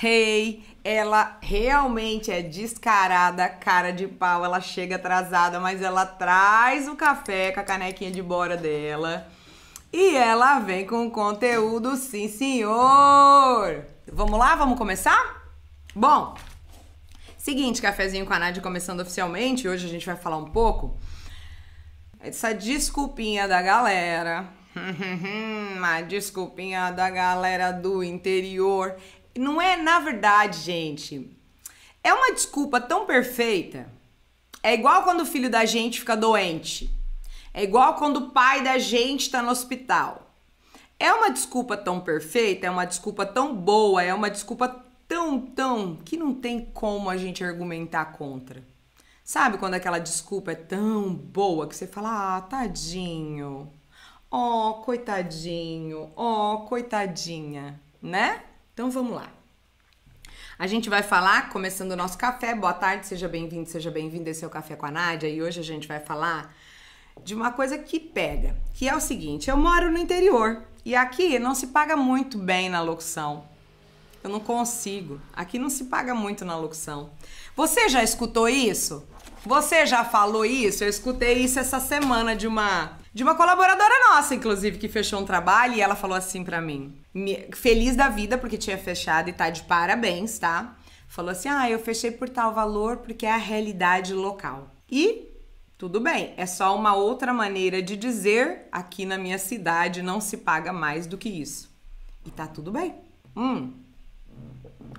Hey, ela realmente é descarada, cara de pau, ela chega atrasada, mas ela traz o café com a canequinha de bora dela. E ela vem com conteúdo, sim, senhor. Vamos lá, vamos começar? Bom, seguinte, cafezinho com a Nádia começando oficialmente, hoje a gente vai falar um pouco essa desculpinha da galera, uma desculpinha da galera do interior não é, na verdade, gente. É uma desculpa tão perfeita. É igual quando o filho da gente fica doente. É igual quando o pai da gente está no hospital. É uma desculpa tão perfeita, é uma desculpa tão boa, é uma desculpa tão, tão que não tem como a gente argumentar contra. Sabe quando aquela desculpa é tão boa que você fala: "Ah, tadinho. Oh, coitadinho. Oh, coitadinha", né? Então vamos lá. A gente vai falar, começando o nosso café. Boa tarde, seja bem-vindo, seja bem-vindo. Esse é o Café com a Nádia e hoje a gente vai falar de uma coisa que pega, que é o seguinte: eu moro no interior e aqui não se paga muito bem na locução. Eu não consigo. Aqui não se paga muito na locução. Você já escutou isso? Você já falou isso? Eu escutei isso essa semana de uma de uma colaboradora nossa, inclusive, que fechou um trabalho e ela falou assim para mim: feliz da vida porque tinha fechado e tá de parabéns, tá? Falou assim: "Ah, eu fechei por tal valor porque é a realidade local". E tudo bem, é só uma outra maneira de dizer, aqui na minha cidade não se paga mais do que isso. E tá tudo bem. Hum.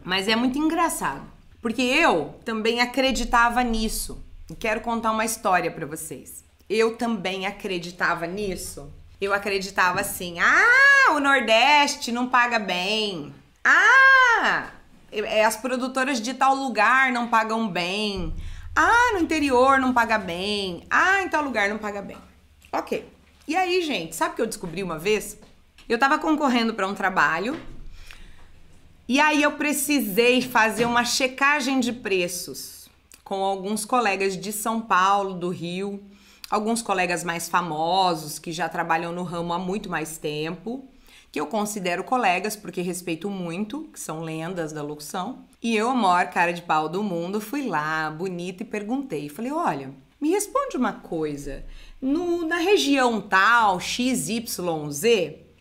Mas é muito engraçado, porque eu também acreditava nisso. E quero contar uma história para vocês. Eu também acreditava nisso eu acreditava assim: ah, o Nordeste não paga bem. Ah, eh, as produtoras de tal lugar não pagam bem. Ah, no interior não paga bem. Ah, em tal lugar não paga bem. Ok. E aí, gente, sabe o que eu descobri uma vez? Eu tava concorrendo para um trabalho e aí eu precisei fazer uma checagem de preços com alguns colegas de São Paulo, do Rio alguns colegas mais famosos que já trabalham no ramo há muito mais tempo, que eu considero colegas porque respeito muito, que são lendas da locução. E eu, a maior cara de pau do mundo, fui lá, bonita, e perguntei. Falei, olha, me responde uma coisa. No, na região tal, XYZ,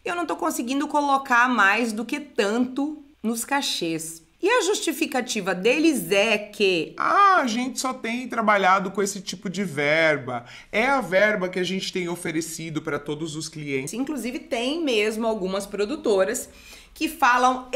eu não tô conseguindo colocar mais do que tanto nos cachês. E a justificativa deles é que. Ah, a gente só tem trabalhado com esse tipo de verba. É a verba que a gente tem oferecido para todos os clientes. Inclusive, tem mesmo algumas produtoras que falam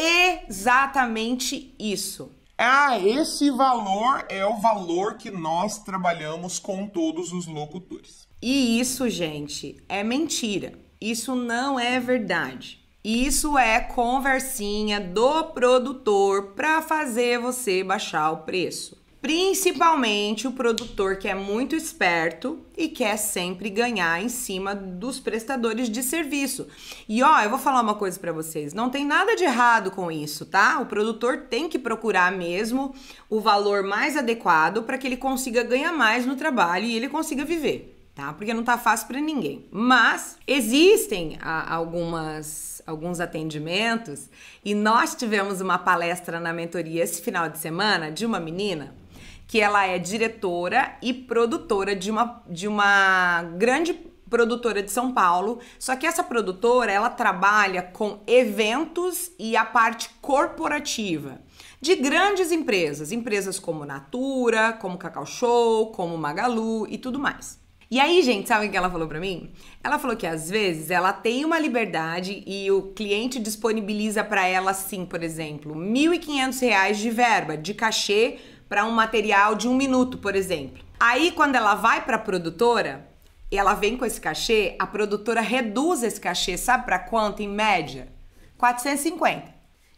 exatamente isso. Ah, esse valor é o valor que nós trabalhamos com todos os locutores. E isso, gente, é mentira. Isso não é verdade. Isso é conversinha do produtor para fazer você baixar o preço. Principalmente o produtor que é muito esperto e quer sempre ganhar em cima dos prestadores de serviço. E ó, eu vou falar uma coisa para vocês, não tem nada de errado com isso, tá? O produtor tem que procurar mesmo o valor mais adequado para que ele consiga ganhar mais no trabalho e ele consiga viver, tá? Porque não tá fácil para ninguém. Mas existem a, algumas alguns atendimentos, e nós tivemos uma palestra na mentoria esse final de semana de uma menina que ela é diretora e produtora de uma, de uma grande produtora de São Paulo. Só que essa produtora, ela trabalha com eventos e a parte corporativa de grandes empresas, empresas como Natura, como Cacau Show, como Magalu e tudo mais. E aí, gente, sabe o que ela falou para mim? Ela falou que às vezes ela tem uma liberdade e o cliente disponibiliza para ela, assim, por exemplo, R$ 1.500 de verba, de cachê para um material de um minuto, por exemplo. Aí, quando ela vai para a produtora, e ela vem com esse cachê, a produtora reduz esse cachê, sabe para quanto em média? 450.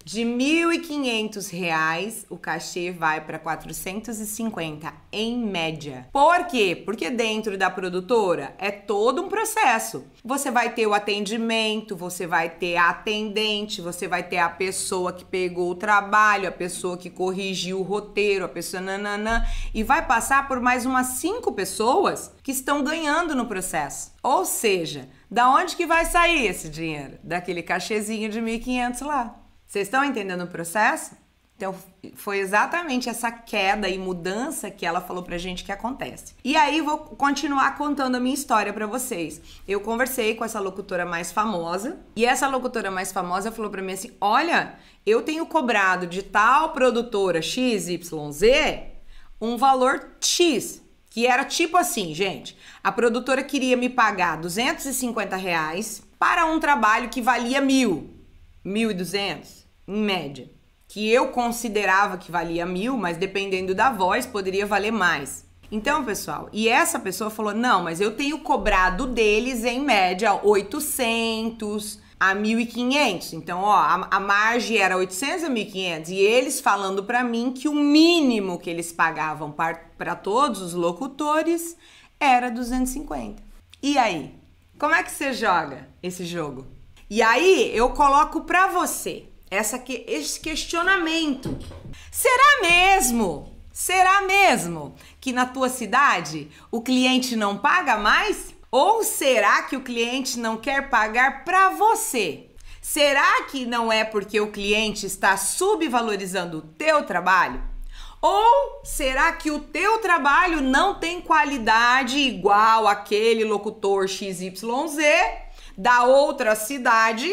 De R$ 1.500, o cachê vai para 450 em média. Por quê? Porque dentro da produtora é todo um processo. Você vai ter o atendimento, você vai ter a atendente, você vai ter a pessoa que pegou o trabalho, a pessoa que corrigiu o roteiro, a pessoa nananã, e vai passar por mais umas cinco pessoas que estão ganhando no processo. Ou seja, da onde que vai sair esse dinheiro? Daquele cachezinho de 1.500 lá. Vocês estão entendendo o processo? Então, foi exatamente essa queda e mudança que ela falou pra gente que acontece. E aí, vou continuar contando a minha história para vocês. Eu conversei com essa locutora mais famosa, e essa locutora mais famosa falou pra mim assim: Olha, eu tenho cobrado de tal produtora XYZ um valor X. Que era tipo assim, gente: a produtora queria me pagar 250 reais para um trabalho que valia mil, 1.200 em média, que eu considerava que valia mil, mas dependendo da voz poderia valer mais. Então, pessoal, e essa pessoa falou: não, mas eu tenho cobrado deles em média 800 a 1.500. Então, ó, a, a margem era 800 a 1.500 e eles falando para mim que o mínimo que eles pagavam para todos os locutores era 250. E aí? Como é que você joga esse jogo? E aí eu coloco para você essa que, esse questionamento. Será mesmo? Será mesmo que na tua cidade o cliente não paga mais? Ou será que o cliente não quer pagar para você? Será que não é porque o cliente está subvalorizando o teu trabalho? Ou será que o teu trabalho não tem qualidade igual aquele locutor XYZ da outra cidade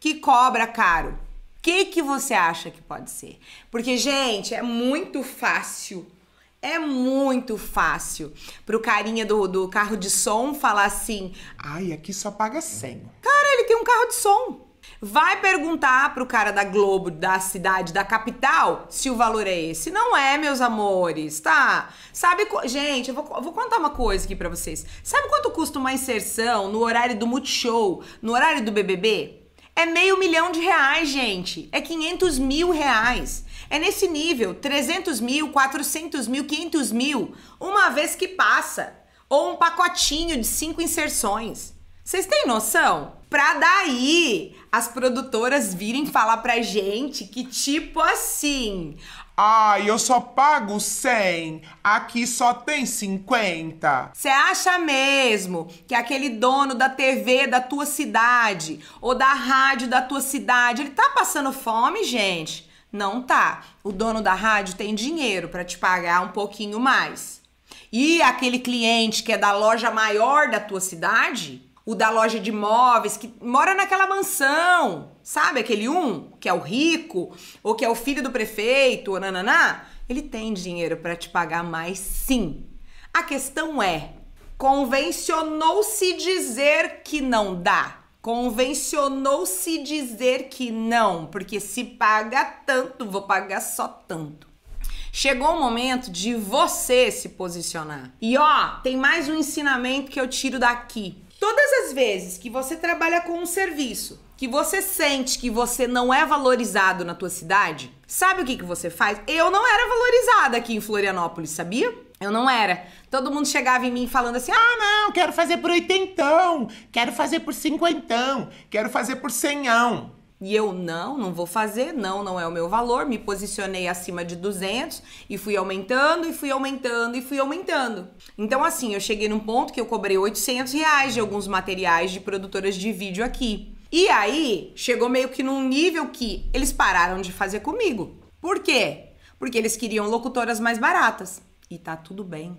que cobra caro? que que você acha que pode ser? Porque, gente, é muito fácil. É muito fácil pro carinha do, do carro de som falar assim: "Ai, aqui só paga 100". Cara, ele tem um carro de som. Vai perguntar pro cara da Globo, da cidade, da capital, se o valor é esse. Não é, meus amores, tá? Sabe, gente, eu vou, eu vou contar uma coisa aqui para vocês. Sabe quanto custa uma inserção no horário do Multishow, no horário do BBB? É meio milhão de reais, gente. É 500 mil reais. É nesse nível, 300 mil, 400 mil, 500 mil, uma vez que passa. Ou um pacotinho de cinco inserções. Vocês têm noção? Pra daí as produtoras virem falar pra gente que, tipo assim, ah, eu só pago 100, aqui só tem 50. Você acha mesmo que aquele dono da TV da tua cidade ou da rádio da tua cidade, ele tá passando fome, gente? Não tá. O dono da rádio tem dinheiro para te pagar um pouquinho mais. E aquele cliente que é da loja maior da tua cidade, o da loja de imóveis, que mora naquela mansão, sabe? Aquele um, que é o rico, ou que é o filho do prefeito, ou nananá. Ele tem dinheiro para te pagar mais, sim. A questão é: convencionou-se dizer que não dá? Convencionou-se dizer que não, porque se paga tanto, vou pagar só tanto. Chegou o momento de você se posicionar. E ó, tem mais um ensinamento que eu tiro daqui. Todas as vezes que você trabalha com um serviço que você sente que você não é valorizado na tua cidade, sabe o que, que você faz? Eu não era valorizada aqui em Florianópolis, sabia? Eu não era. Todo mundo chegava em mim falando assim: ah, não, quero fazer por oitentão, quero fazer por cinquentão, quero fazer por cenhão. E eu não, não vou fazer, não, não é o meu valor. Me posicionei acima de 200 e fui aumentando e fui aumentando e fui aumentando. Então assim, eu cheguei num ponto que eu cobrei 800 reais de alguns materiais de produtoras de vídeo aqui. E aí chegou meio que num nível que eles pararam de fazer comigo. Por quê? Porque eles queriam locutoras mais baratas. E tá tudo bem.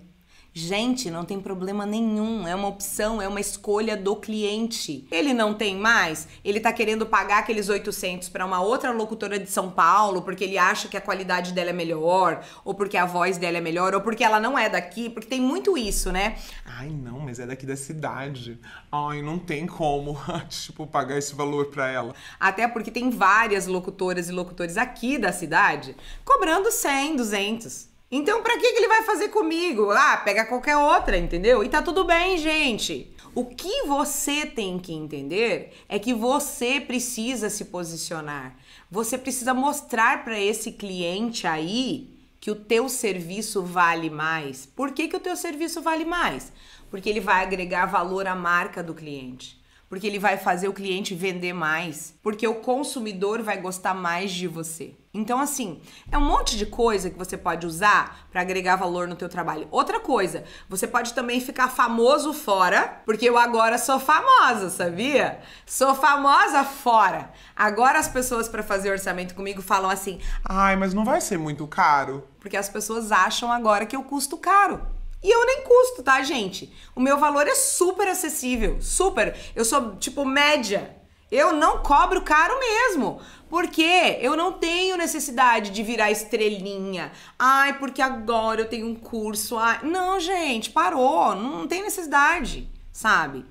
Gente, não tem problema nenhum, é uma opção, é uma escolha do cliente. Ele não tem mais, ele tá querendo pagar aqueles 800 para uma outra locutora de São Paulo porque ele acha que a qualidade dela é melhor, ou porque a voz dela é melhor, ou porque ela não é daqui, porque tem muito isso, né? Ai, não, mas é daqui da cidade. Ai, não tem como, tipo, pagar esse valor para ela. Até porque tem várias locutoras e locutores aqui da cidade cobrando 100, 200. Então, para que, que ele vai fazer comigo? Ah, pega qualquer outra, entendeu? E tá tudo bem, gente. O que você tem que entender é que você precisa se posicionar. Você precisa mostrar para esse cliente aí que o teu serviço vale mais. Por que, que o teu serviço vale mais? Porque ele vai agregar valor à marca do cliente porque ele vai fazer o cliente vender mais, porque o consumidor vai gostar mais de você. Então assim, é um monte de coisa que você pode usar para agregar valor no teu trabalho. Outra coisa, você pode também ficar famoso fora, porque eu agora sou famosa, sabia? Sou famosa fora. Agora as pessoas para fazer orçamento comigo falam assim: "Ai, mas não vai ser muito caro". Porque as pessoas acham agora que eu custo caro. E eu nem custo, tá, gente? O meu valor é super acessível, super. Eu sou tipo média. Eu não cobro caro mesmo, porque eu não tenho necessidade de virar estrelinha. Ai, porque agora eu tenho um curso. Ai, não, gente, parou, não tem necessidade, sabe?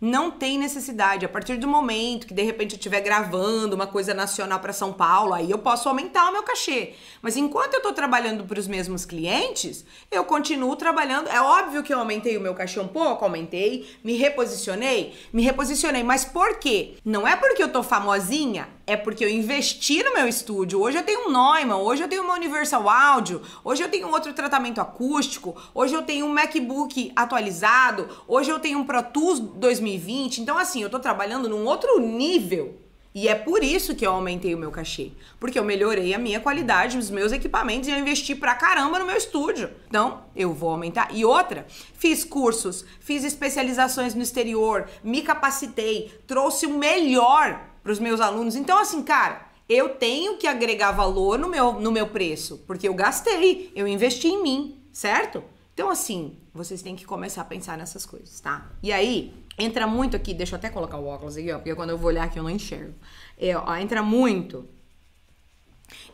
não tem necessidade. A partir do momento que de repente eu estiver gravando uma coisa nacional para São Paulo, aí eu posso aumentar o meu cachê. Mas enquanto eu estou trabalhando para os mesmos clientes, eu continuo trabalhando. É óbvio que eu aumentei o meu cachê um pouco, aumentei, me reposicionei, me reposicionei. Mas por quê? Não é porque eu tô famosinha é porque eu investi no meu estúdio. Hoje eu tenho um Neumann, hoje eu tenho uma Universal Audio, hoje eu tenho outro tratamento acústico, hoje eu tenho um MacBook atualizado, hoje eu tenho um Pro Tools 2020. Então, assim, eu tô trabalhando num outro nível. E é por isso que eu aumentei o meu cachê. Porque eu melhorei a minha qualidade, os meus equipamentos e eu investi pra caramba no meu estúdio. Então, eu vou aumentar. E outra, fiz cursos, fiz especializações no exterior, me capacitei, trouxe o melhor para os meus alunos. Então, assim, cara, eu tenho que agregar valor no meu, no meu preço, porque eu gastei, eu investi em mim, certo? Então, assim, vocês têm que começar a pensar nessas coisas, tá? E aí, entra muito aqui, deixa eu até colocar o óculos aqui, ó, porque quando eu vou olhar aqui eu não enxergo. É, ó, entra muito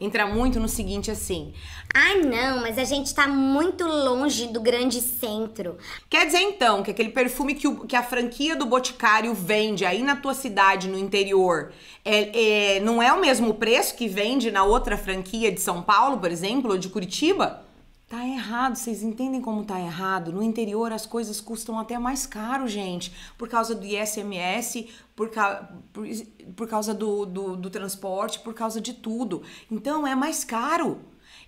entra muito no seguinte assim: "Ai, não, mas a gente tá muito longe do grande centro". Quer dizer então que aquele perfume que, o, que a franquia do Boticário vende aí na tua cidade, no interior, é, é, não é o mesmo preço que vende na outra franquia de São Paulo, por exemplo, ou de Curitiba? Tá errado, vocês entendem como tá errado? No interior as coisas custam até mais caro, gente, por causa do ISMS, por, ca... por, por causa do, do, do transporte, por causa de tudo. Então é mais caro.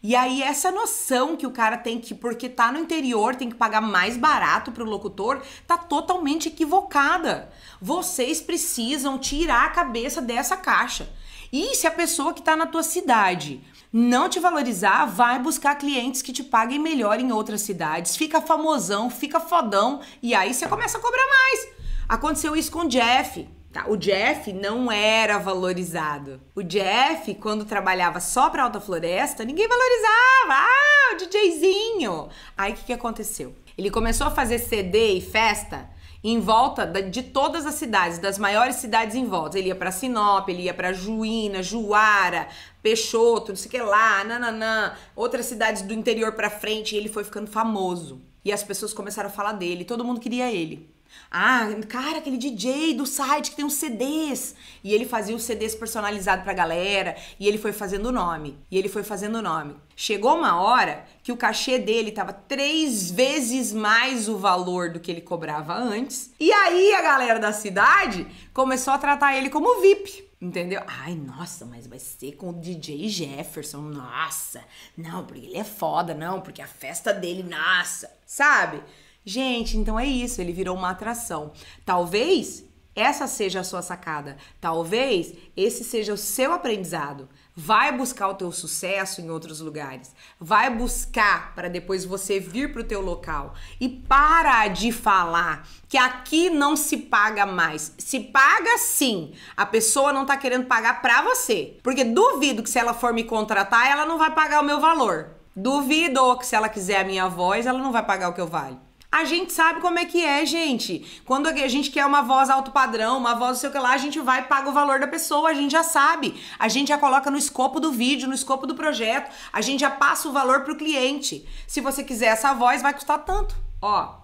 E aí essa noção que o cara tem que, porque tá no interior, tem que pagar mais barato pro locutor, tá totalmente equivocada. Vocês precisam tirar a cabeça dessa caixa. E se a pessoa que tá na tua cidade não te valorizar, vai buscar clientes que te paguem melhor em outras cidades, fica famosão, fica fodão e aí você começa a cobrar mais. Aconteceu isso com o Jeff. Tá? O Jeff não era valorizado. O Jeff, quando trabalhava só para Alta Floresta, ninguém valorizava. Ah, o DJzinho. Aí o que, que aconteceu? Ele começou a fazer CD e festa em volta de todas as cidades, das maiores cidades em volta. Ele ia para Sinop, ele ia para Juína, Juara, Peixoto, não sei o que lá, nananã, outras cidades do interior pra frente, e ele foi ficando famoso. E as pessoas começaram a falar dele, todo mundo queria ele. Ah, cara, aquele DJ do site que tem os CDs. E ele fazia os CDs personalizados pra galera. E ele foi fazendo o nome. E ele foi fazendo o nome. Chegou uma hora que o cachê dele tava três vezes mais o valor do que ele cobrava antes. E aí a galera da cidade começou a tratar ele como VIP. Entendeu? Ai, nossa, mas vai ser com o DJ Jefferson, nossa. Não, porque ele é foda, não, porque a festa dele, nossa. Sabe? Gente, então é isso, ele virou uma atração. Talvez essa seja a sua sacada. Talvez esse seja o seu aprendizado. Vai buscar o teu sucesso em outros lugares. Vai buscar para depois você vir para o teu local. E para de falar que aqui não se paga mais. Se paga sim. A pessoa não está querendo pagar para você. Porque duvido que se ela for me contratar, ela não vai pagar o meu valor. Duvido que se ela quiser a minha voz, ela não vai pagar o que eu valho. A gente sabe como é que é, gente. Quando a gente quer uma voz alto padrão, uma voz não sei o que lá, a gente vai paga o valor da pessoa, a gente já sabe. A gente já coloca no escopo do vídeo, no escopo do projeto, a gente já passa o valor pro cliente. Se você quiser essa voz, vai custar tanto. Ó,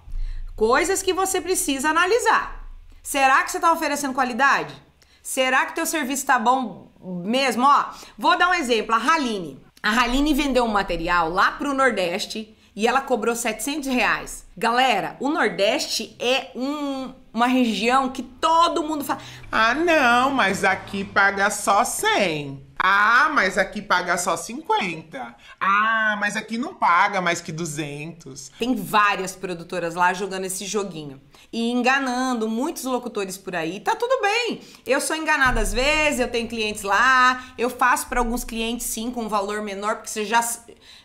coisas que você precisa analisar. Será que você está oferecendo qualidade? Será que teu serviço tá bom mesmo? Ó, vou dar um exemplo, a Haline. A Haline vendeu um material lá pro Nordeste e ela cobrou 700 reais. Galera, o Nordeste é um, uma região que todo mundo fala: ah, não, mas aqui paga só 100. Ah, mas aqui paga só 50. Ah, mas aqui não paga mais que 200. Tem várias produtoras lá jogando esse joguinho e enganando muitos locutores por aí. Tá tudo bem. Eu sou enganada às vezes, eu tenho clientes lá, eu faço para alguns clientes sim com um valor menor, porque você já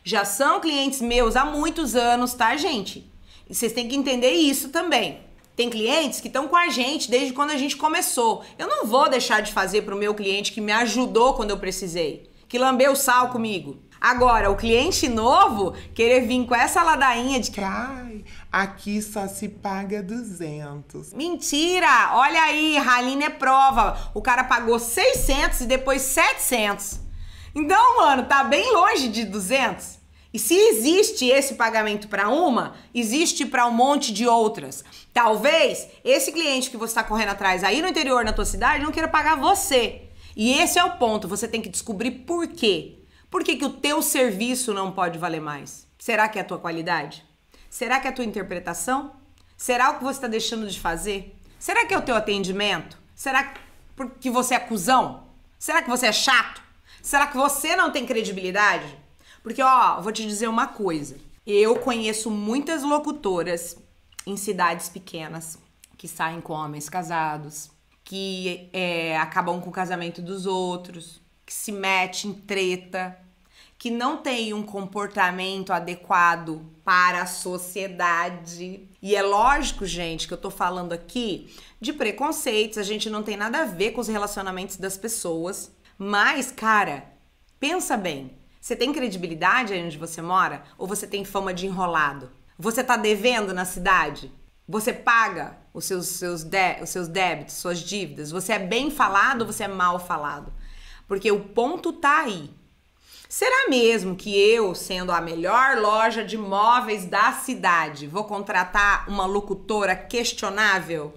já são clientes meus há muitos anos, tá, gente? E vocês têm que entender isso também. Tem clientes que estão com a gente desde quando a gente começou. Eu não vou deixar de fazer para o meu cliente que me ajudou quando eu precisei, que lambeu o sal comigo. Agora, o cliente novo querer vir com essa ladainha de que ai, aqui só se paga 200. Mentira! Olha aí, Raline é prova. O cara pagou 600 e depois 700. Então, mano, tá bem longe de 200. E se existe esse pagamento para uma, existe para um monte de outras. Talvez esse cliente que você está correndo atrás aí no interior, na tua cidade, não queira pagar você. E esse é o ponto, você tem que descobrir por quê. Por que, que o teu serviço não pode valer mais? Será que é a tua qualidade? Será que é a tua interpretação? Será o que você está deixando de fazer? Será que é o teu atendimento? Será que você é cuzão? Será que você é chato? Será que você não tem credibilidade? Porque, ó, vou te dizer uma coisa. Eu conheço muitas locutoras em cidades pequenas que saem com homens casados, que é, acabam com o casamento dos outros, que se metem em treta, que não tem um comportamento adequado para a sociedade. E é lógico, gente, que eu tô falando aqui de preconceitos, a gente não tem nada a ver com os relacionamentos das pessoas. Mas, cara, pensa bem. Você tem credibilidade aí onde você mora? Ou você tem fama de enrolado? Você tá devendo na cidade? Você paga os seus, seus, de, os seus débitos, suas dívidas? Você é bem falado ou você é mal falado? Porque o ponto tá aí. Será mesmo que eu, sendo a melhor loja de móveis da cidade, vou contratar uma locutora questionável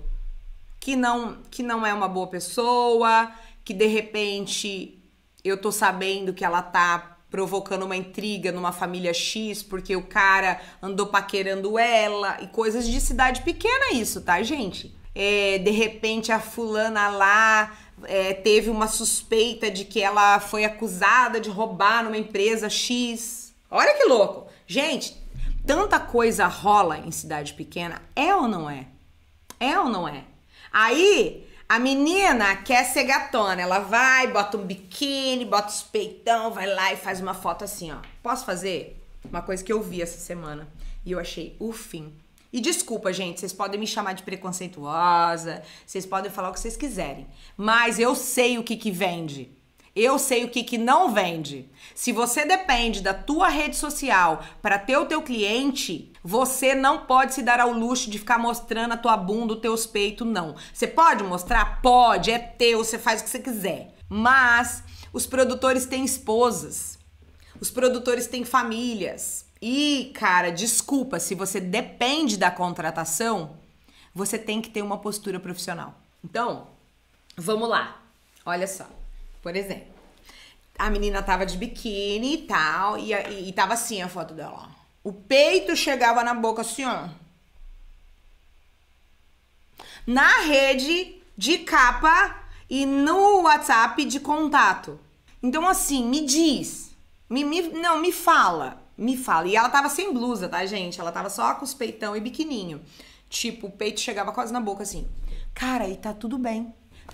que não que não é uma boa pessoa, que de repente eu tô sabendo que ela tá provocando uma intriga numa família X porque o cara andou paquerando ela e coisas de cidade pequena isso, tá, gente? É, de repente a fulana lá é, teve uma suspeita de que ela foi acusada de roubar numa empresa X. Olha que louco! Gente, tanta coisa rola em cidade pequena, é ou não é? É ou não é? Aí a menina quer ser gatona. Ela vai, bota um biquíni, bota os peitão, vai lá e faz uma foto assim, ó. Posso fazer? Uma coisa que eu vi essa semana e eu achei o fim. E desculpa, gente, vocês podem me chamar de preconceituosa, vocês podem falar o que vocês quiserem, mas eu sei o que que vende. Eu sei o que, que não vende. Se você depende da tua rede social para ter o teu cliente, você não pode se dar ao luxo de ficar mostrando a tua bunda, o teus peitos, não. Você pode mostrar? Pode, é teu, você faz o que você quiser. Mas os produtores têm esposas, os produtores têm famílias. E, cara, desculpa, se você depende da contratação, você tem que ter uma postura profissional. Então, vamos lá. Olha só. Por exemplo, a menina tava de biquíni e tal, e, e, e tava assim a foto dela, ó. O peito chegava na boca assim, ó. Na rede de capa e no WhatsApp de contato. Então, assim, me diz. Me, me, não, me fala. Me fala. E ela tava sem blusa, tá, gente? Ela tava só com os peitão e biquininho. Tipo, o peito chegava quase na boca, assim. Cara, e tá tudo bem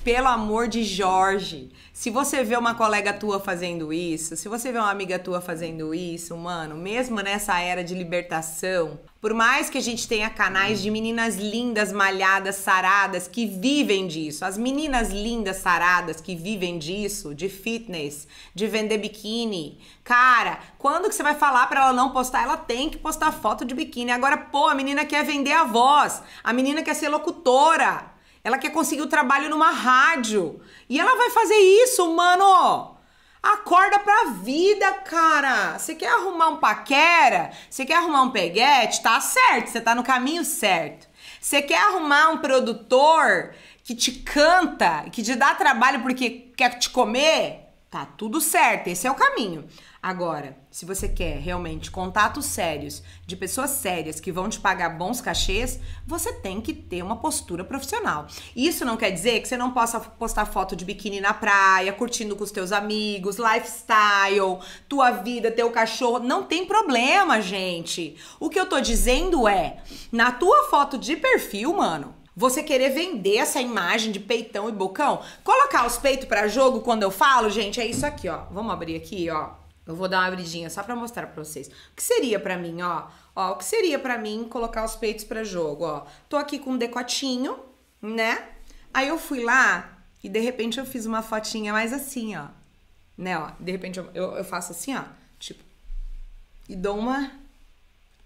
pelo amor de Jorge, se você vê uma colega tua fazendo isso, se você vê uma amiga tua fazendo isso, mano, mesmo nessa era de libertação, por mais que a gente tenha canais de meninas lindas, malhadas, saradas que vivem disso, as meninas lindas, saradas que vivem disso, de fitness, de vender biquíni, cara, quando que você vai falar para ela não postar? Ela tem que postar foto de biquíni. Agora, pô, a menina quer vender a voz, a menina quer ser locutora, ela quer conseguir o um trabalho numa rádio. E ela vai fazer isso, mano. Acorda pra vida, cara. Você quer arrumar um paquera? Você quer arrumar um peguete? Tá certo, você tá no caminho certo. Você quer arrumar um produtor que te canta, que te dá trabalho porque quer te comer? Tá tudo certo, esse é o caminho. Agora, se você quer realmente contatos sérios, de pessoas sérias que vão te pagar bons cachês, você tem que ter uma postura profissional. Isso não quer dizer que você não possa postar foto de biquíni na praia, curtindo com os teus amigos, lifestyle, tua vida, teu cachorro, não tem problema, gente. O que eu tô dizendo é, na tua foto de perfil, mano, você querer vender essa imagem de peitão e bocão. Colocar os peitos para jogo quando eu falo, gente, é isso aqui, ó. Vamos abrir aqui, ó. Eu vou dar uma abridinha só para mostrar para vocês. O que seria para mim, ó? Ó, o que seria para mim colocar os peitos para jogo, ó? Tô aqui com um decotinho, né? Aí eu fui lá e de repente eu fiz uma fotinha mais assim, ó. Né, ó. De repente eu, eu, eu faço assim, ó. Tipo. E dou uma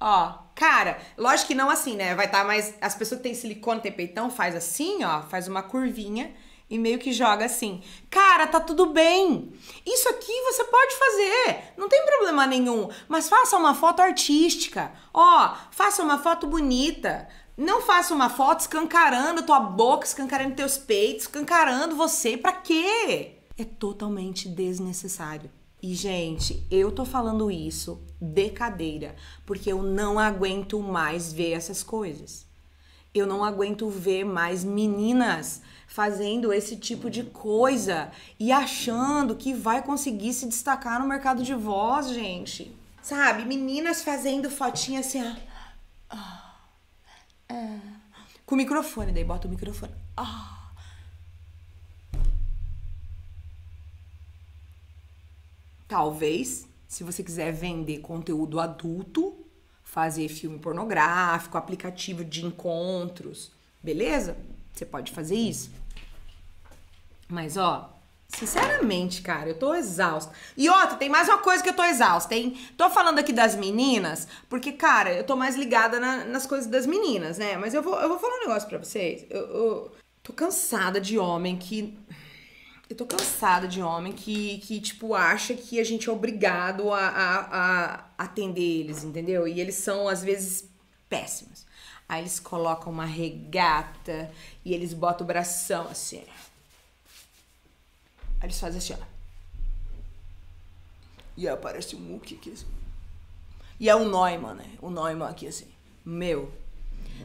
Ó, cara, lógico que não assim, né? Vai estar tá mais. As pessoas que têm silicone, tem peitão, faz assim, ó, faz uma curvinha e meio que joga assim: Cara, tá tudo bem. Isso aqui você pode fazer, não tem problema nenhum. Mas faça uma foto artística. Ó, faça uma foto bonita. Não faça uma foto escancarando tua boca, escancarando teus peitos, escancarando você. Pra quê? É totalmente desnecessário. E, gente, eu tô falando isso de cadeira, porque eu não aguento mais ver essas coisas. Eu não aguento ver mais meninas fazendo esse tipo de coisa e achando que vai conseguir se destacar no mercado de voz, gente. Sabe? Meninas fazendo fotinha assim, ó. Ah. Com o microfone, daí bota o microfone. Ah. Talvez, se você quiser vender conteúdo adulto, fazer filme pornográfico, aplicativo de encontros, beleza? Você pode fazer isso. Mas ó, sinceramente, cara, eu tô exausta. E outra, tem mais uma coisa que eu tô exausta, hein? Tô falando aqui das meninas, porque, cara, eu tô mais ligada na, nas coisas das meninas, né? Mas eu vou, eu vou falar um negócio pra vocês. Eu, eu tô cansada de homem que eu tô cansada de homem que, que tipo, acha que a gente é obrigado a, a, a atender eles, entendeu? E eles são, às vezes, péssimos. Aí eles colocam uma regata e eles botam o bração assim. Aí eles fazem assim, ó. E aí aparece o um aqui assim. E é o Neumann, né? O Neumann aqui assim. Meu,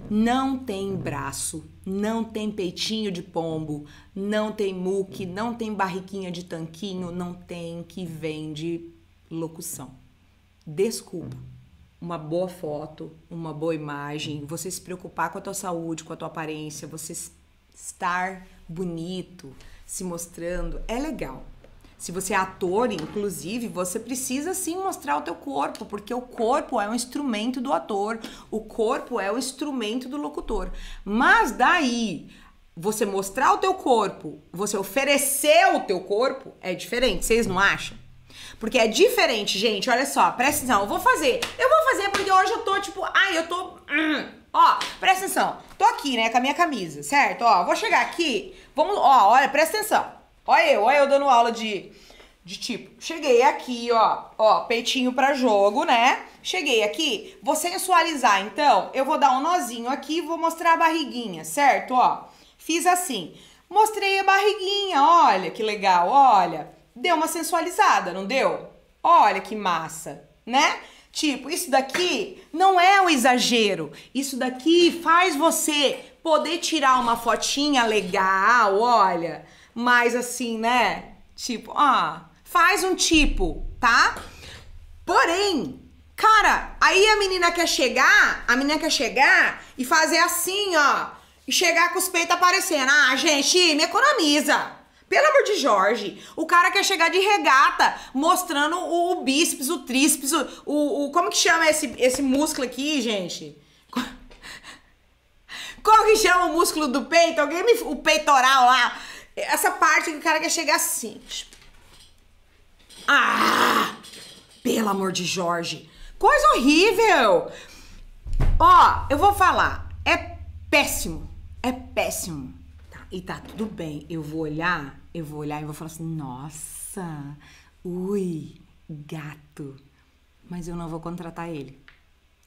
não tem braço não tem peitinho de pombo, não tem muque, não tem barriquinha de tanquinho, não tem que vende locução. Desculpa. Uma boa foto, uma boa imagem, você se preocupar com a tua saúde, com a tua aparência, você estar bonito, se mostrando, é legal. Se você é ator, inclusive, você precisa sim mostrar o teu corpo, porque o corpo é um instrumento do ator, o corpo é o instrumento do locutor. Mas daí você mostrar o teu corpo, você oferecer o teu corpo é diferente, vocês não acham? Porque é diferente, gente, olha só, presta atenção, eu vou fazer. Eu vou fazer porque hoje eu tô tipo, ai, eu tô hum, Ó, presta atenção. Tô aqui, né, com a minha camisa, certo? Ó, vou chegar aqui. Vamos, ó, olha, presta atenção. Olha eu, olha eu dando aula de, de tipo, cheguei aqui, ó, ó, peitinho pra jogo, né? Cheguei aqui, vou sensualizar, então, eu vou dar um nozinho aqui e vou mostrar a barriguinha, certo? Ó, fiz assim, mostrei a barriguinha, olha que legal, olha. Deu uma sensualizada, não deu? Olha que massa, né? Tipo, isso daqui não é um exagero. Isso daqui faz você poder tirar uma fotinha legal, olha mais assim, né? Tipo, ah, faz um tipo, tá? Porém, cara, aí a menina quer chegar, a menina quer chegar e fazer assim, ó, e chegar com os peitos aparecendo. Ah, gente, me economiza. Pelo amor de Jorge, o cara quer chegar de regata, mostrando o, o bíceps, o tríceps, o, o, o, Como que chama esse, esse músculo aqui, gente? Como que chama o músculo do peito? Alguém me. O peitoral lá. Essa parte que o cara quer chegar assim. Tipo. Ah! Pelo amor de Jorge. Coisa horrível. Ó, eu vou falar. É péssimo. É péssimo. Tá, e tá tudo bem. Eu vou olhar, eu vou olhar e vou falar assim: nossa, ui, gato. Mas eu não vou contratar ele.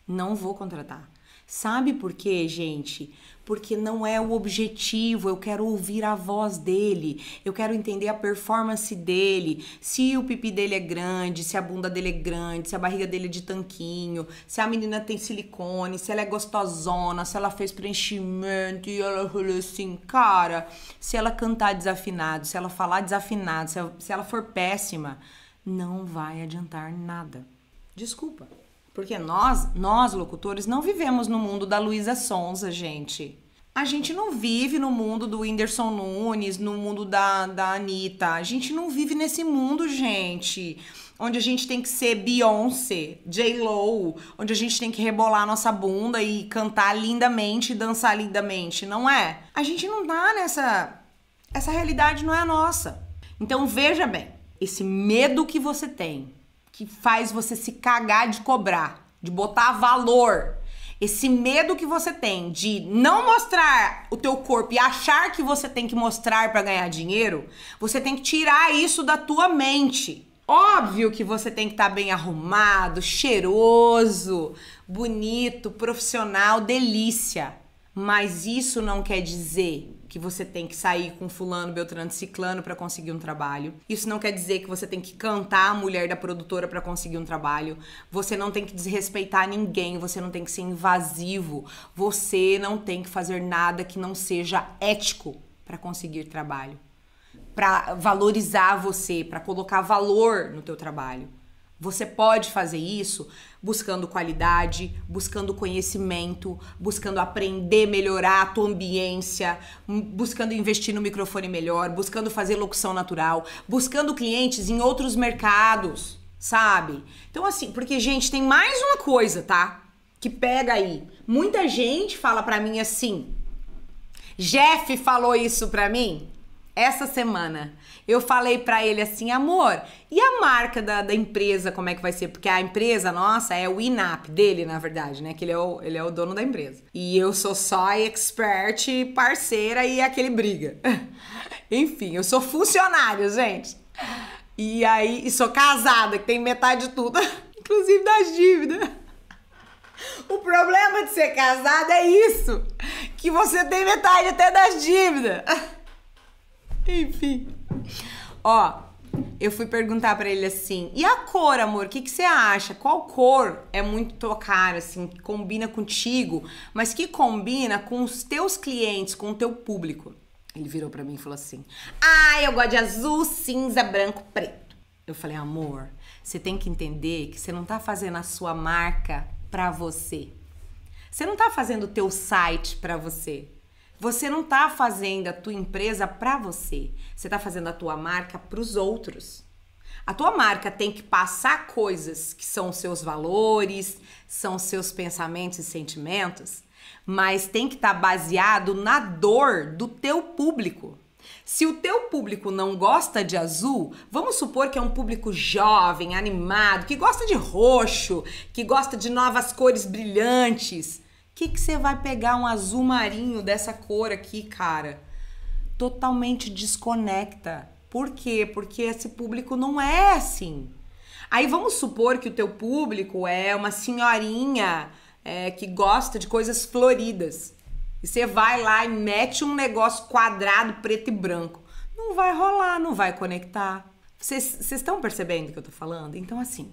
Não vou contratar. Sabe por quê, gente? Porque não é o objetivo, eu quero ouvir a voz dele, eu quero entender a performance dele, se o pipi dele é grande, se a bunda dele é grande, se a barriga dele é de tanquinho, se a menina tem silicone, se ela é gostosona, se ela fez preenchimento e ela falou assim, cara, se ela cantar desafinado, se ela falar desafinado, se ela for péssima, não vai adiantar nada. Desculpa. Porque nós, nós locutores, não vivemos no mundo da Luísa Sonza, gente. A gente não vive no mundo do Whindersson Nunes, no mundo da, da Anitta. A gente não vive nesse mundo, gente. Onde a gente tem que ser Beyoncé, J-Lo, onde a gente tem que rebolar nossa bunda e cantar lindamente, dançar lindamente, não é? A gente não tá nessa. Essa realidade não é a nossa. Então veja bem, esse medo que você tem que faz você se cagar de cobrar, de botar valor. Esse medo que você tem de não mostrar o teu corpo e achar que você tem que mostrar para ganhar dinheiro, você tem que tirar isso da tua mente. Óbvio que você tem que estar tá bem arrumado, cheiroso, bonito, profissional, delícia. Mas isso não quer dizer que você tem que sair com fulano, beltrano, ciclano para conseguir um trabalho. Isso não quer dizer que você tem que cantar a mulher da produtora para conseguir um trabalho. Você não tem que desrespeitar ninguém, você não tem que ser invasivo, você não tem que fazer nada que não seja ético para conseguir trabalho. Para valorizar você, para colocar valor no teu trabalho. Você pode fazer isso buscando qualidade, buscando conhecimento, buscando aprender, melhorar a tua ambiência, buscando investir no microfone melhor, buscando fazer locução natural, buscando clientes em outros mercados, sabe? Então assim, porque gente, tem mais uma coisa, tá? Que pega aí. Muita gente fala para mim assim: "Jeff falou isso para mim essa semana". Eu falei para ele assim, amor, e a marca da, da empresa, como é que vai ser? Porque a empresa nossa é o INAP dele, na verdade, né? Que ele é o, ele é o dono da empresa. E eu sou só expert, parceira e aquele briga. Enfim, eu sou funcionário, gente. E aí, e sou casada, que tem metade de tudo, inclusive das dívidas. O problema de ser casada é isso, que você tem metade até das dívidas. Enfim. Ó, eu fui perguntar para ele assim: e a cor, amor? O que, que você acha? Qual cor é muito tua cara, assim, que combina contigo, mas que combina com os teus clientes, com o teu público? Ele virou para mim e falou assim: ah, eu gosto de azul, cinza, branco, preto. Eu falei: amor, você tem que entender que você não tá fazendo a sua marca para você. Você não tá fazendo o teu site para você. Você não está fazendo a tua empresa para você. Você está fazendo a tua marca para os outros. A tua marca tem que passar coisas que são seus valores, são seus pensamentos e sentimentos, mas tem que estar tá baseado na dor do teu público. Se o teu público não gosta de azul, vamos supor que é um público jovem, animado, que gosta de roxo, que gosta de novas cores brilhantes que, que você vai pegar um azul marinho dessa cor aqui, cara? Totalmente desconecta. Por quê? Porque esse público não é assim. Aí vamos supor que o teu público é uma senhorinha é, que gosta de coisas floridas. E você vai lá e mete um negócio quadrado, preto e branco. Não vai rolar, não vai conectar. Vocês estão percebendo o que eu tô falando? Então, assim,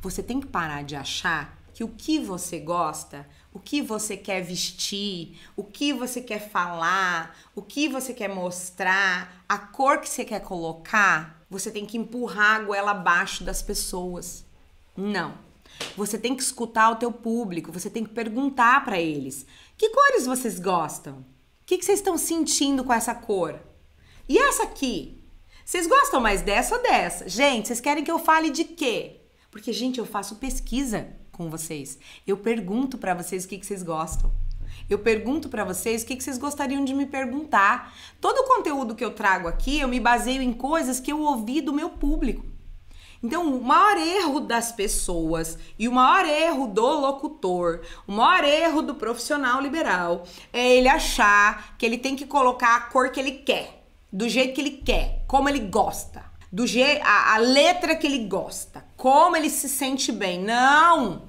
você tem que parar de achar que o que você gosta o que você quer vestir, o que você quer falar, o que você quer mostrar, a cor que você quer colocar, você tem que empurrar a goela abaixo das pessoas. Não. Você tem que escutar o teu público, você tem que perguntar para eles: "Que cores vocês gostam? O que, que vocês estão sentindo com essa cor? E essa aqui? Vocês gostam mais dessa ou dessa? Gente, vocês querem que eu fale de quê?" Porque gente, eu faço pesquisa com vocês. Eu pergunto para vocês o que, que vocês gostam. Eu pergunto para vocês o que, que vocês gostariam de me perguntar. Todo o conteúdo que eu trago aqui, eu me baseio em coisas que eu ouvi do meu público. Então, o maior erro das pessoas e o maior erro do locutor, o maior erro do profissional liberal é ele achar que ele tem que colocar a cor que ele quer, do jeito que ele quer, como ele gosta do je a, a letra que ele gosta, como ele se sente bem. Não!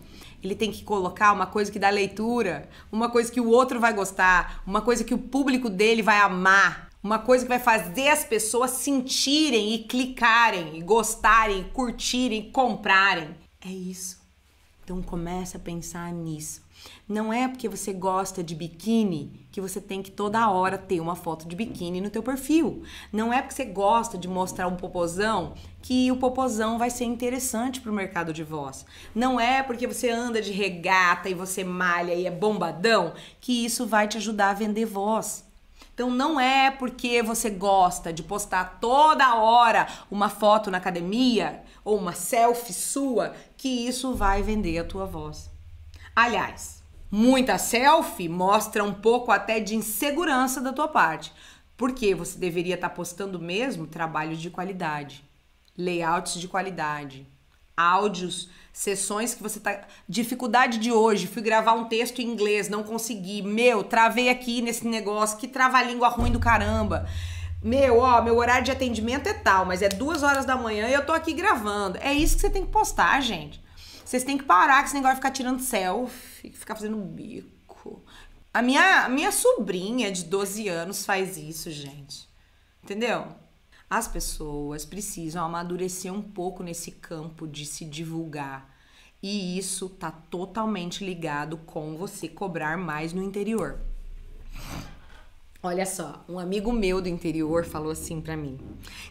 Ele tem que colocar uma coisa que dá leitura, uma coisa que o outro vai gostar, uma coisa que o público dele vai amar, uma coisa que vai fazer as pessoas sentirem e clicarem, e gostarem, e curtirem, e comprarem. É isso. Então começa a pensar nisso. Não é porque você gosta de biquíni que você tem que toda hora ter uma foto de biquíni no teu perfil. Não é porque você gosta de mostrar um popozão que o popozão vai ser interessante para o mercado de voz. Não é porque você anda de regata e você malha e é bombadão que isso vai te ajudar a vender voz. Então não é porque você gosta de postar toda hora uma foto na academia ou uma selfie sua que isso vai vender a tua voz. Aliás, Muita selfie mostra um pouco até de insegurança da tua parte, porque você deveria estar tá postando mesmo trabalhos de qualidade, layouts de qualidade, áudios, sessões que você tá dificuldade de hoje, fui gravar um texto em inglês, não consegui, meu, travei aqui nesse negócio, que trava-língua ruim do caramba. Meu, ó, meu horário de atendimento é tal, mas é duas horas da manhã e eu tô aqui gravando. É isso que você tem que postar, gente. Vocês têm que parar com esse negócio de ficar tirando selfie, ficar fazendo bico. A minha, minha sobrinha de 12 anos faz isso, gente. Entendeu? As pessoas precisam amadurecer um pouco nesse campo de se divulgar. E isso tá totalmente ligado com você cobrar mais no interior. Olha só, um amigo meu do interior falou assim para mim: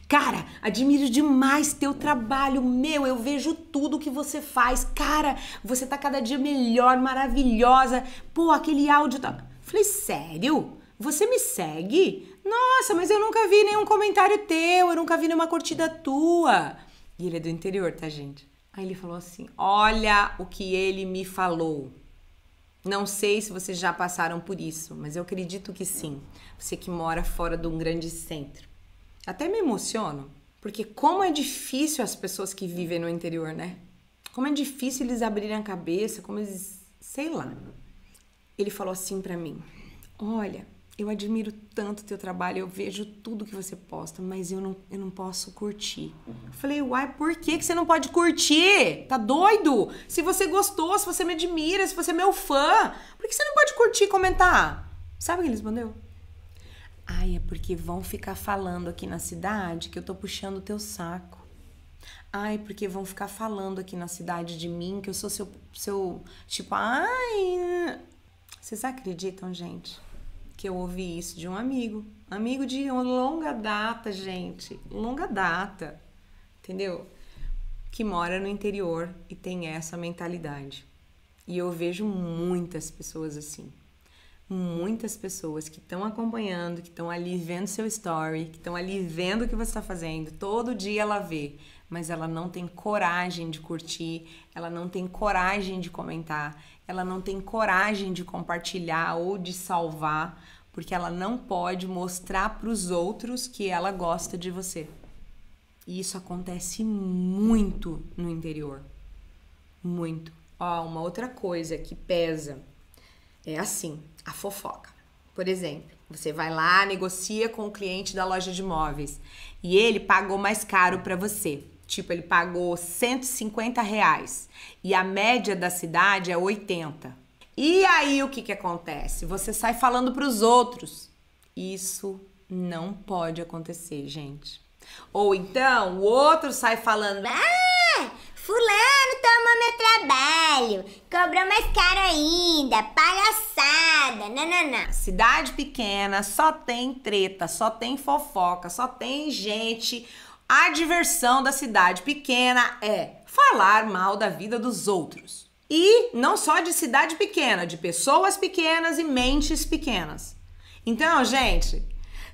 "Cara, admiro demais teu trabalho, meu, eu vejo tudo que você faz. Cara, você tá cada dia melhor, maravilhosa. Pô, aquele áudio tá". Falei: "Sério? Você me segue? Nossa, mas eu nunca vi nenhum comentário teu, eu nunca vi nenhuma curtida tua". E ele é do interior, tá, gente? Aí ele falou assim: "Olha o que ele me falou". Não sei se vocês já passaram por isso, mas eu acredito que sim. Você que mora fora de um grande centro. Até me emociono, porque como é difícil as pessoas que vivem no interior, né? Como é difícil eles abrirem a cabeça, como eles, sei lá. Ele falou assim para mim: "Olha, eu admiro tanto teu trabalho, eu vejo tudo que você posta, mas eu não, eu não posso curtir. Eu uhum. falei, uai, por que, que você não pode curtir? Tá doido? Se você gostou, se você me admira, se você é meu fã, por que você não pode curtir e comentar? Sabe o que ele respondeu? Ai, é porque vão ficar falando aqui na cidade que eu tô puxando o teu saco. Ai, porque vão ficar falando aqui na cidade de mim que eu sou seu. seu tipo, ai. Vocês acreditam, gente? que eu ouvi isso de um amigo. Amigo de longa data, gente. Longa data. Entendeu? Que mora no interior e tem essa mentalidade. E eu vejo muitas pessoas assim. Muitas pessoas que estão acompanhando, que estão ali vendo seu story, que estão ali vendo o que você está fazendo. Todo dia ela vê, mas ela não tem coragem de curtir, ela não tem coragem de comentar, ela não tem coragem de compartilhar ou de salvar, porque ela não pode mostrar para os outros que ela gosta de você. E isso acontece muito no interior. Muito. Ó, uma outra coisa que pesa é assim, a fofoca. Por exemplo, você vai lá, negocia com o cliente da loja de imóveis e ele pagou mais caro para você. Tipo, ele pagou 150 reais e a média da cidade é 80. E aí o que, que acontece? Você sai falando para os outros. Isso não pode acontecer, gente. Ou então o outro sai falando: Ah, Fulano tomou meu trabalho, cobrou mais caro ainda, palhaçada, nananã. Cidade pequena só tem treta, só tem fofoca, só tem gente a diversão da cidade pequena é falar mal da vida dos outros. E não só de cidade pequena, de pessoas pequenas e mentes pequenas. Então, gente,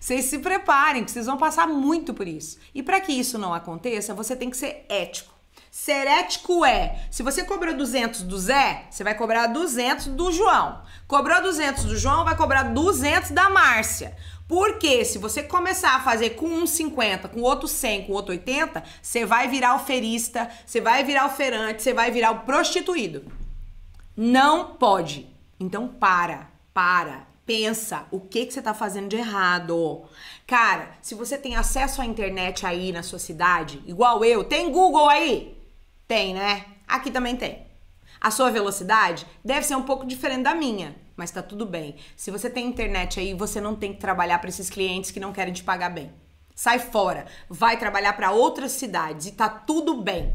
vocês se preparem, que vocês vão passar muito por isso. E para que isso não aconteça, você tem que ser ético. Ser ético é, se você cobrou 200 do Zé, você vai cobrar 200 do João. Cobrou 200 do João, vai cobrar 200 da Márcia. Porque se você começar a fazer com um 50, com outro 100, com outro 80, você vai virar o ferista, você vai virar o ferante, você vai virar o prostituído. Não pode. Então para, para, pensa o que, que você está fazendo de errado. Cara, se você tem acesso à internet aí na sua cidade, igual eu, tem Google aí? Tem, né? Aqui também tem. A sua velocidade deve ser um pouco diferente da minha mas tá tudo bem. Se você tem internet aí, você não tem que trabalhar para esses clientes que não querem te pagar bem. Sai fora, vai trabalhar para outras cidades e tá tudo bem.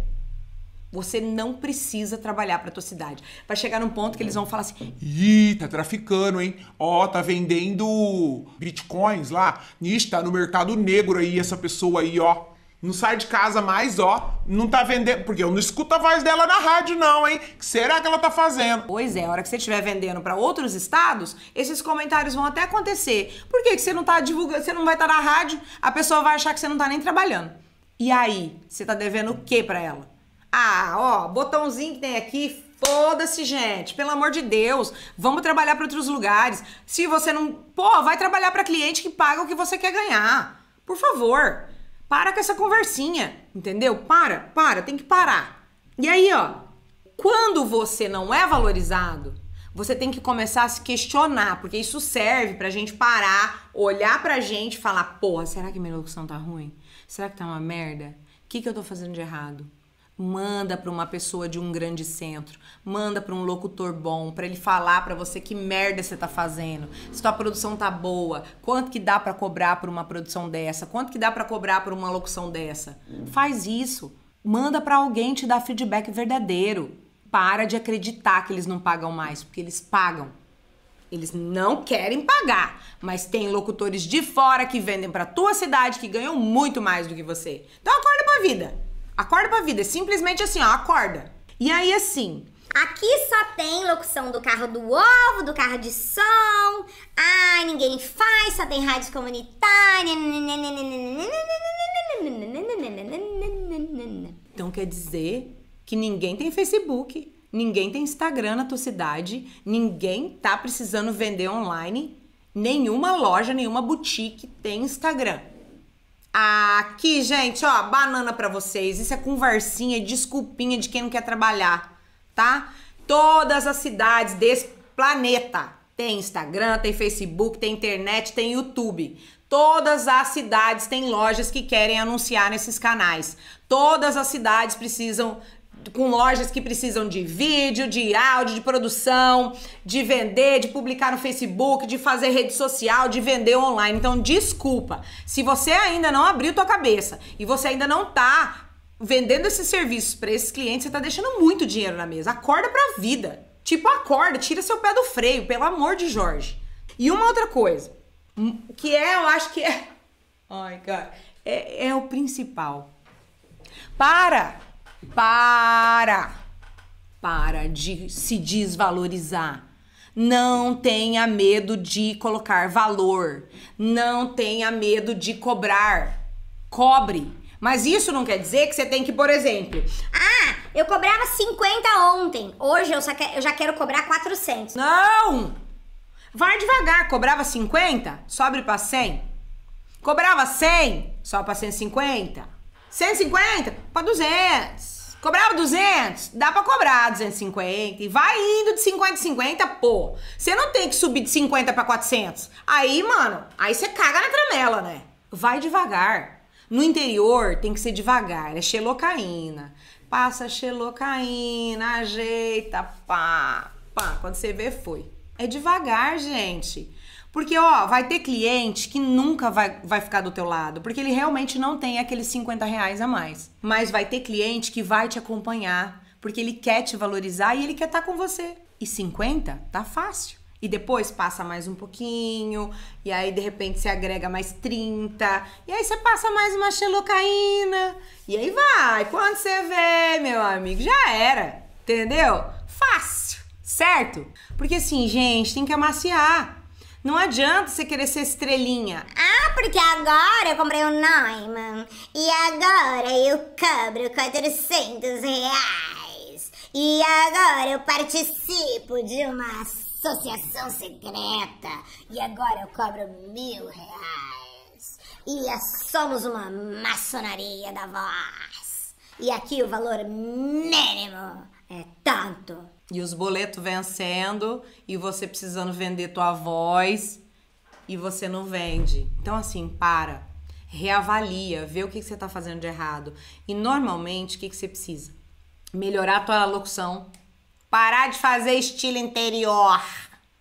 Você não precisa trabalhar para tua cidade. Vai chegar num ponto que eles vão falar assim: "Ih, tá traficando, hein? Ó, oh, tá vendendo bitcoins lá. Ixi, tá no mercado negro aí essa pessoa aí, ó." Não sai de casa mais, ó. Não tá vendendo. Porque eu não escuto a voz dela na rádio, não, hein? O que será que ela tá fazendo? Pois é, a hora que você estiver vendendo para outros estados, esses comentários vão até acontecer. Por que, que você não tá divulgando? Você não vai estar tá na rádio, a pessoa vai achar que você não tá nem trabalhando. E aí? Você tá devendo o que para ela? Ah, ó, botãozinho que tem aqui, Foda-se, gente. Pelo amor de Deus. Vamos trabalhar para outros lugares. Se você não. Pô, vai trabalhar para cliente que paga o que você quer ganhar. Por favor. Para com essa conversinha, entendeu? Para, para, tem que parar. E aí, ó, quando você não é valorizado, você tem que começar a se questionar, porque isso serve pra gente parar, olhar pra gente e falar: porra, será que minha locução tá ruim? Será que tá uma merda? O que, que eu tô fazendo de errado? Manda para uma pessoa de um grande centro, manda para um locutor bom, para ele falar para você que merda você tá fazendo, se tua produção tá boa, quanto que dá para cobrar por uma produção dessa, quanto que dá para cobrar por uma locução dessa. Faz isso. Manda para alguém te dar feedback verdadeiro. Para de acreditar que eles não pagam mais, porque eles pagam. Eles não querem pagar, mas tem locutores de fora que vendem para tua cidade que ganham muito mais do que você. Então acorda a vida. Acorda pra vida, é simplesmente assim, ó, acorda. E aí, assim, Aqui só tem locução do carro do ovo, do carro de som. Ai, ninguém faz, só tem rádio comunitária. Então quer dizer que ninguém tem Facebook, ninguém tem Instagram na tua cidade, ninguém tá precisando vender online, nenhuma loja, nenhuma boutique tem Instagram. Aqui, gente, ó, banana para vocês. Isso é conversinha, desculpinha de quem não quer trabalhar, tá? Todas as cidades desse planeta tem Instagram, tem Facebook, tem internet, tem YouTube. Todas as cidades têm lojas que querem anunciar nesses canais. Todas as cidades precisam com lojas que precisam de vídeo, de áudio, de produção, de vender, de publicar no Facebook, de fazer rede social, de vender online. Então, desculpa, se você ainda não abriu tua cabeça e você ainda não tá vendendo esses serviços para esses clientes, você tá deixando muito dinheiro na mesa. Acorda pra vida. Tipo, acorda, tira seu pé do freio, pelo amor de Jorge. E uma outra coisa, hum, que é, eu acho que é. Ai, oh cara, é, é o principal. Para para! Para de se desvalorizar. Não tenha medo de colocar valor. Não tenha medo de cobrar. Cobre. Mas isso não quer dizer que você tem que, por exemplo, ah, eu cobrava 50 ontem, hoje eu, só que, eu já quero cobrar 400. Não! Vai devagar, cobrava 50, sobe para 100. Cobrava 100, só para 150. 150 para 200. Cobrava 200? Dá pra cobrar 250. E vai indo de 50 em 50, pô. Você não tem que subir de 50 pra 400. Aí, mano, aí você caga na tramela, né? Vai devagar. No interior tem que ser devagar. É xelocaína. Passa xelocaína, ajeita, pá, pá. Quando você vê, foi. É devagar, gente. Porque, ó, vai ter cliente que nunca vai, vai ficar do teu lado, porque ele realmente não tem aqueles 50 reais a mais. Mas vai ter cliente que vai te acompanhar, porque ele quer te valorizar e ele quer estar tá com você. E 50 tá fácil. E depois passa mais um pouquinho, e aí de repente você agrega mais 30, e aí você passa mais uma xelocaína, e aí vai. Quando você vê, meu amigo, já era. Entendeu? Fácil, certo? Porque assim, gente, tem que amaciar. Não adianta você querer ser estrelinha. Ah, porque agora eu comprei o Neumann. E agora eu cobro 400 reais. E agora eu participo de uma associação secreta. E agora eu cobro mil reais. E é, somos uma maçonaria da voz. E aqui o valor mínimo é tanto e os boletos vencendo e você precisando vender tua voz e você não vende. Então assim, para, reavalia, vê o que, que você está fazendo de errado. E normalmente o que, que você precisa? Melhorar a tua locução, parar de fazer estilo interior.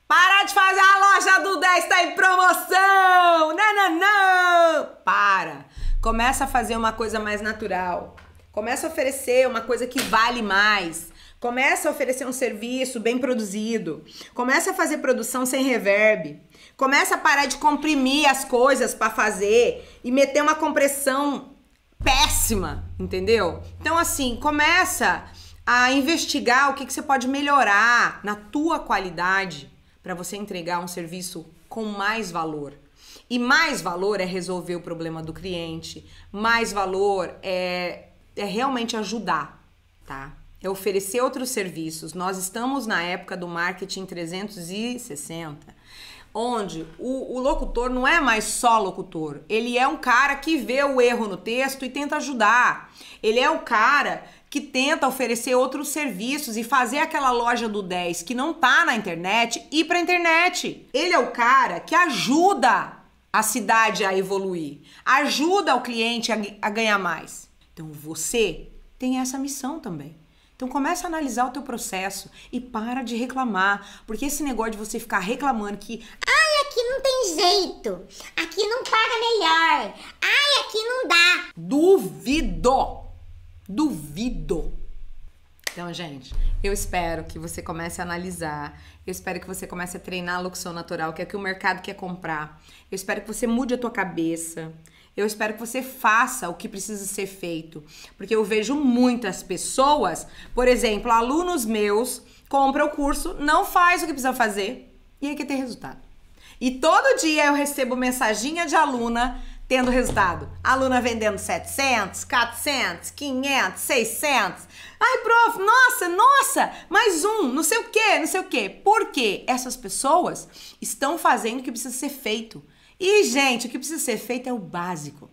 Parar de fazer a loja do 10 tá em promoção! Não, não, não! Para! Começa a fazer uma coisa mais natural. Começa a oferecer uma coisa que vale mais. Começa a oferecer um serviço bem produzido. Começa a fazer produção sem reverb. Começa a parar de comprimir as coisas para fazer e meter uma compressão péssima, entendeu? Então assim, começa a investigar o que, que você pode melhorar na tua qualidade para você entregar um serviço com mais valor. E mais valor é resolver o problema do cliente, mais valor é, é realmente ajudar, tá? é oferecer outros serviços. Nós estamos na época do marketing 360, onde o, o, locutor não é mais só locutor, ele é um cara que vê o erro no texto e tenta ajudar. Ele é o cara que tenta oferecer outros serviços e fazer aquela loja do 10 que não tá na internet ir para internet. Ele é o cara que ajuda a cidade a evoluir, ajuda o cliente a, a ganhar mais. Então você tem essa missão também. Então começa a analisar o teu processo e para de reclamar, porque esse negócio de você ficar reclamando que ai, aqui não tem jeito, aqui não paga melhor, ai, aqui não dá. Duvido. Duvido. Então, gente, eu espero que você comece a analisar, eu espero que você comece a treinar a locução natural, que é o que o mercado quer comprar. Eu espero que você mude a tua cabeça, eu espero que você faça o que precisa ser feito, porque eu vejo muitas pessoas, por exemplo, alunos meus compram o curso, não faz o que precisa fazer e aí quer ter resultado. E todo dia eu recebo mensaginha de aluna tendo resultado. Aluna vendendo 700, 400, 500, 600. Ai, prof, nossa, nossa, mais um, não sei o quê, não sei o quê. Por Essas pessoas estão fazendo o que precisa ser feito. E, gente, o que precisa ser feito é o básico.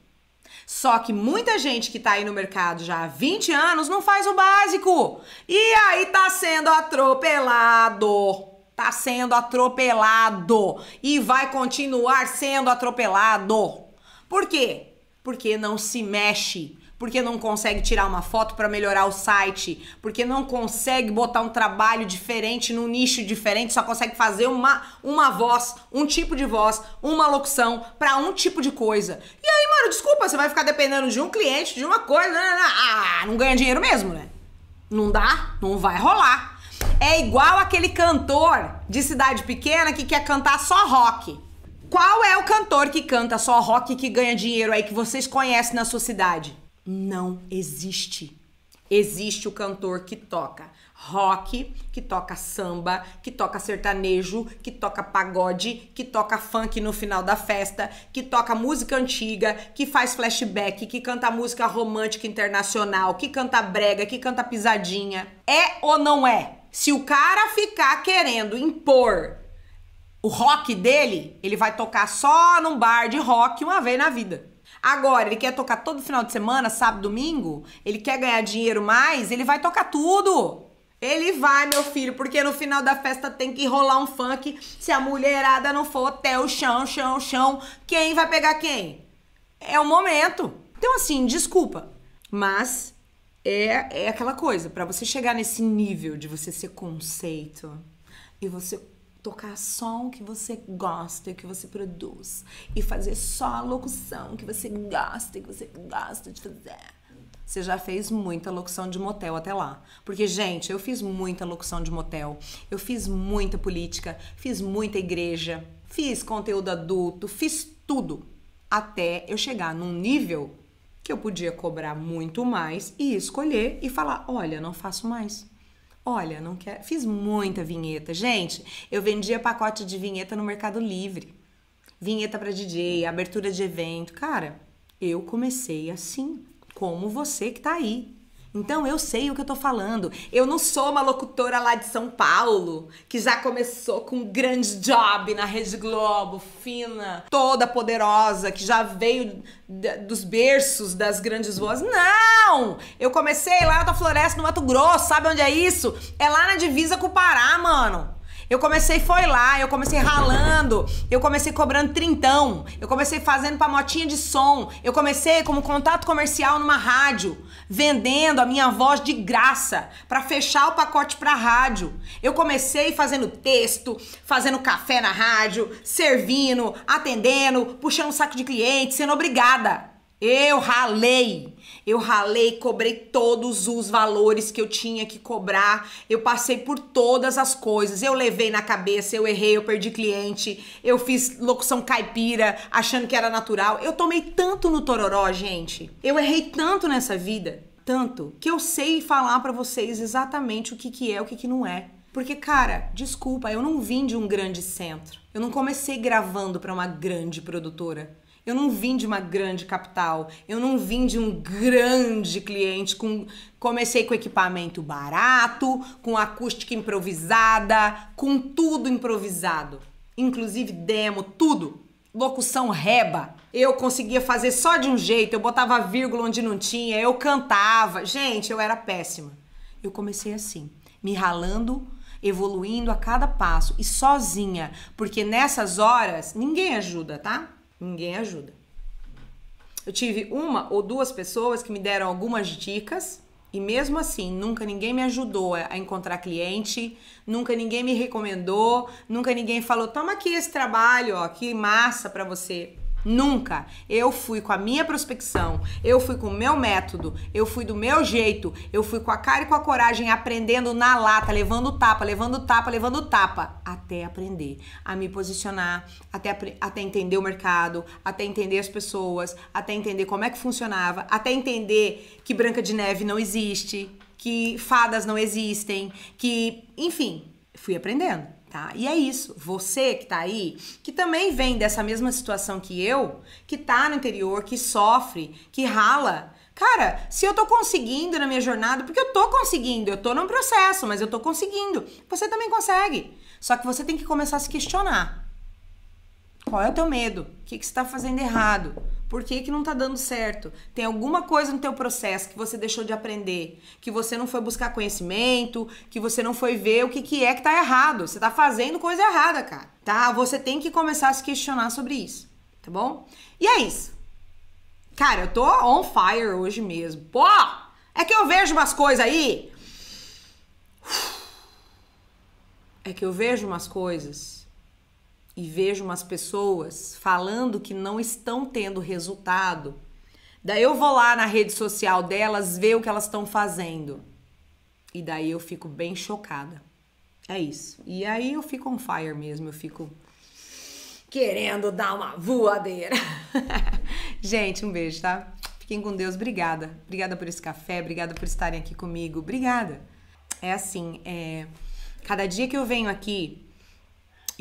Só que muita gente que está aí no mercado já há 20 anos não faz o básico. E aí tá sendo atropelado. Tá sendo atropelado. E vai continuar sendo atropelado. Por quê? Porque não se mexe porque não consegue tirar uma foto para melhorar o site, porque não consegue botar um trabalho diferente num nicho diferente, só consegue fazer uma, uma voz, um tipo de voz, uma locução para um tipo de coisa. E aí, mano, desculpa, você vai ficar dependendo de um cliente, de uma coisa, não, não, não. não ganha dinheiro mesmo, né? Não dá, não vai rolar. É igual aquele cantor de cidade pequena que quer cantar só rock. Qual é o cantor que canta só rock que ganha dinheiro aí que vocês conhecem na sua cidade? não existe. Existe o cantor que toca rock, que toca samba, que toca sertanejo, que toca pagode, que toca funk no final da festa, que toca música antiga, que faz flashback, que canta música romântica internacional, que canta brega, que canta pisadinha. É ou não é? Se o cara ficar querendo impor o rock dele, ele vai tocar só num bar de rock uma vez na vida. Agora, ele quer tocar todo final de semana, sábado, domingo? Ele quer ganhar dinheiro mais? Ele vai tocar tudo. Ele vai, meu filho, porque no final da festa tem que rolar um funk. Se a mulherada não for até o chão, chão, chão, quem vai pegar quem? É o momento. Então, assim, desculpa, mas é, é aquela coisa, para você chegar nesse nível de você ser conceito e você tocar só o que você gosta e que você produz e fazer só a locução que você gosta e que você gosta de fazer. Você já fez muita locução de motel até lá. Porque, gente, eu fiz muita locução de motel, eu fiz muita política, fiz muita igreja, fiz conteúdo adulto, fiz tudo. Até eu chegar num nível que eu podia cobrar muito mais e escolher e falar: olha, não faço mais. Olha, não quero. Fiz muita vinheta. Gente, eu vendia pacote de vinheta no Mercado Livre. Vinheta para DJ, abertura de evento. Cara, eu comecei assim, como você que tá aí. Então eu sei o que eu tô falando. Eu não sou uma locutora lá de São Paulo, que já começou com um grande job na Rede Globo, fina, toda poderosa, que já veio dos berços das grandes vozes. Não! Eu comecei lá na floresta no Mato Grosso, sabe onde é isso? É lá na divisa com o Pará, mano. Eu comecei, foi lá, eu comecei ralando, eu comecei cobrando trintão, eu comecei fazendo pra motinha de som, eu comecei como contato comercial numa rádio, vendendo a minha voz de graça para fechar o pacote pra rádio. Eu comecei fazendo texto, fazendo café na rádio, servindo, atendendo, puxando um saco de cliente, sendo obrigada. Eu ralei. Eu ralei, cobrei todos os valores que eu tinha que cobrar, eu passei por todas as coisas. Eu levei na cabeça, eu errei, eu perdi cliente, eu fiz locução caipira achando que era natural. Eu tomei tanto no tororó, gente. Eu errei tanto nessa vida, tanto, que eu sei falar para vocês exatamente o que, que é, o que, que não é. Porque, cara, desculpa, eu não vim de um grande centro. Eu não comecei gravando para uma grande produtora. Eu não vim de uma grande capital, eu não vim de um grande cliente com comecei com equipamento barato, com acústica improvisada, com tudo improvisado, inclusive demo, tudo. Locução reba. Eu conseguia fazer só de um jeito, eu botava vírgula onde não tinha, eu cantava. Gente, eu era péssima. Eu comecei assim, me ralando, evoluindo a cada passo e sozinha, porque nessas horas ninguém ajuda, tá? ninguém ajuda. Eu tive uma ou duas pessoas que me deram algumas dicas e mesmo assim, nunca ninguém me ajudou a encontrar cliente, nunca ninguém me recomendou, nunca ninguém falou: "Toma aqui esse trabalho, ó, que massa para você". Nunca. Eu fui com a minha prospecção, eu fui com o meu método, eu fui do meu jeito, eu fui com a cara e com a coragem, aprendendo na lata, levando tapa, levando tapa, levando tapa, até aprender a me posicionar, até, até entender o mercado, até entender as pessoas, até entender como é que funcionava, até entender que Branca de Neve não existe, que fadas não existem, que, enfim, fui aprendendo. Tá? E é isso. Você que está aí, que também vem dessa mesma situação que eu, que está no interior, que sofre, que rala, Cara, se eu tô conseguindo na minha jornada, porque eu tô conseguindo, eu tô num processo, mas eu tô conseguindo. Você também consegue. Só que você tem que começar a se questionar. Qual é o teu medo? O que, que você tá fazendo errado? Por que, que não está dando certo? Tem alguma coisa no teu processo que você deixou de aprender, que você não foi buscar conhecimento, que você não foi ver o que, que é que está errado. Você está fazendo coisa errada, cara. Tá? Você tem que começar a se questionar sobre isso, tá bom? E é isso. Cara, eu tô on fire hoje mesmo. Pô! É que eu vejo umas coisas aí. É que eu vejo umas coisas e vejo umas pessoas falando que não estão tendo resultado, daí eu vou lá na rede social delas ver o que elas estão fazendo. E daí eu fico bem chocada. É isso. E aí eu fico on fire mesmo, eu fico querendo dar uma voadeira. Gente, um beijo, tá? Fiquem com Deus. Obrigada. Obrigada por esse café, obrigada por estarem aqui comigo. Obrigada. É assim, é... cada dia que eu venho aqui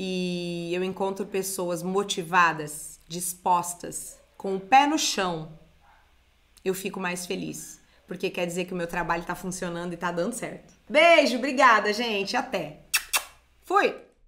e eu encontro pessoas motivadas, dispostas, com o pé no chão, eu fico mais feliz. Porque quer dizer que o meu trabalho está funcionando e está dando certo. Beijo, obrigada, gente. Até. Fui!